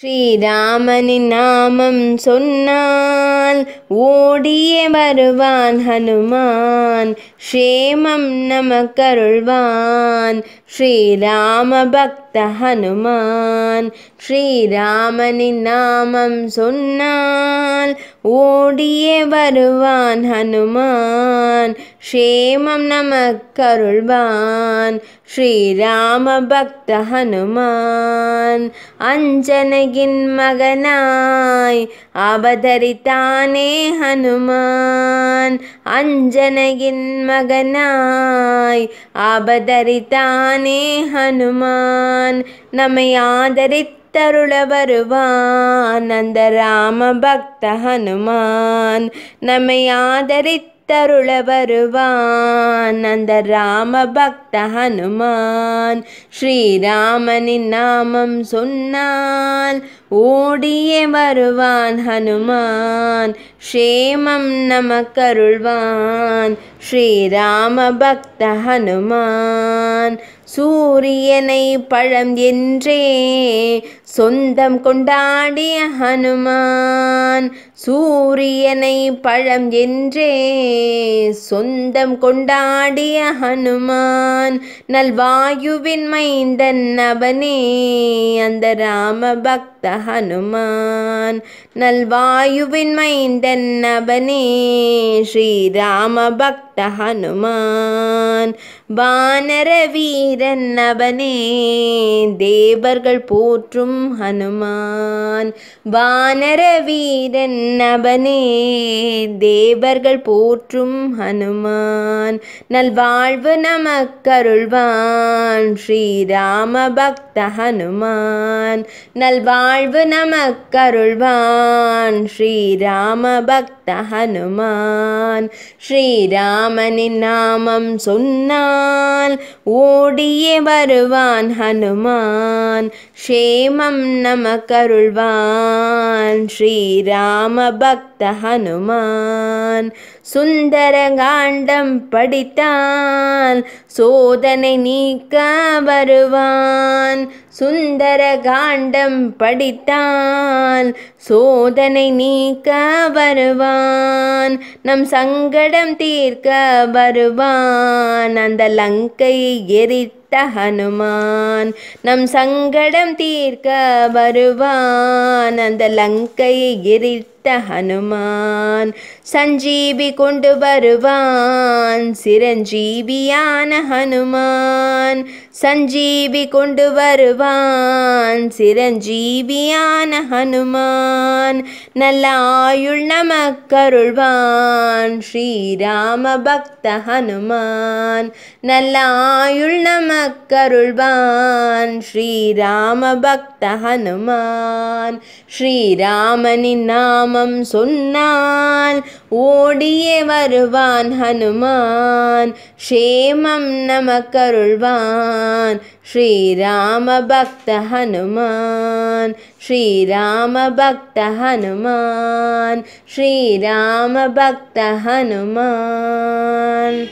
ஸ்ரீராமனின் நாமம் சொன்னால் ஓடியே வருவான் ஹனுமான் ஷேமம் நமக்கருள்வான் ஸ்ரீராம பக்த பக்த ஹனுமான் ஸ்ரீராமனின் நாமம் சொன்னால் ஓடியே வருவான் ஹனுமான் க்ஷேமம் நமக்கருள்வான் ஸ்ரீராம பக்த ஹனுமான் அஞ்சனகின் மகனாய் அவதரித்தானே ஹனுமான் நான் அஞ்சனையின் மகனாய் ஆபதரித்தானே ஹனுமான் நம்மை ஆதரித்தருள வருவான் அந்த ராம பக்த ஹனுமான் நம்மை ஆதரித்தருள வருவான் அந்த ராம பக்த ஹனுமான் ஸ்ரீராமனின் நாமம் சொன்னால் ஓடியே வருவான் ஹனுமான் க்ஷேமம் நமக்கருள்வான் ஸ்ரீராம பக்த ஹனுமான் சூரியனை பழம் என்றே சொந்தம் கொண்டாடிய ஹனுமான் சூரியனை பழம் என்றே சொந்தம் கொண்டாடிய ஹனுமான் நல்வாயுவின் மைந்தன் அவனே அந்த ராம பக்த नल्वायु विन्मैंदन्न बनेश्री रामबक्त हनुमान् வானர வீரன் அவனே தேவர்கள் போற்றும் ஹனுமான் வானர வீரன் அவனே தேவர்கள் போற்றும் ஹனுமான் நல்வாழ்வு நமக்கருள்வான் ஸ்ரீராம பக்த ஹனுமான் நல்வாழ்வு நமக்கருள்வான் ஸ்ரீராம பக்த ஹனுமான் ஸ்ரீராமனின் நாமம் சொன்னான் பெருமான் ஓடியே வருவான் ஹனுமான் ஷேமம் நமக்கருள்வான் ஸ்ரீராம பக்த ஹனுமான் சுந்தர காண்டம் படித்தான் சோதனை நீக்க வருவான் சுந்தர காண்டம் படித்தான் சோதனை நீக்க வருவான் நம் சங்கடம் தீர்க்க வருவான் அந்த லங்கையை எரித்து விட்ட ஹனுமான் நம் சங்கடம் தீர்க்க வருவான் அந்த லங்கையை எரித்த ஹனுமான் சஞ்சீவி கொண்டு வருவான் சிரஞ்சீவியான ஹனுமான் சஞ்சீவி கொண்டு வருவான் சிரஞ்சீவியான ஹனுமான் நல்ல ஆயுள் நமக்கருள்வான் ஸ்ரீராம பக்த ஹனுமான் நல்ல ஆயுள் நம நமக்கருள்வான் ஸ்ரீராம பக்த ஹனுமான் ஸ்ரீராமனின் நாமம் சொன்னால் ஓடியே வருவான் ஹனுமான் ஷேமம் நமக்கருள்வான் ஸ்ரீராம பக்த ஹனுமான் ஸ்ரீராம பக்த ஹனுமான் ஸ்ரீராம பக்த ஹனுமான்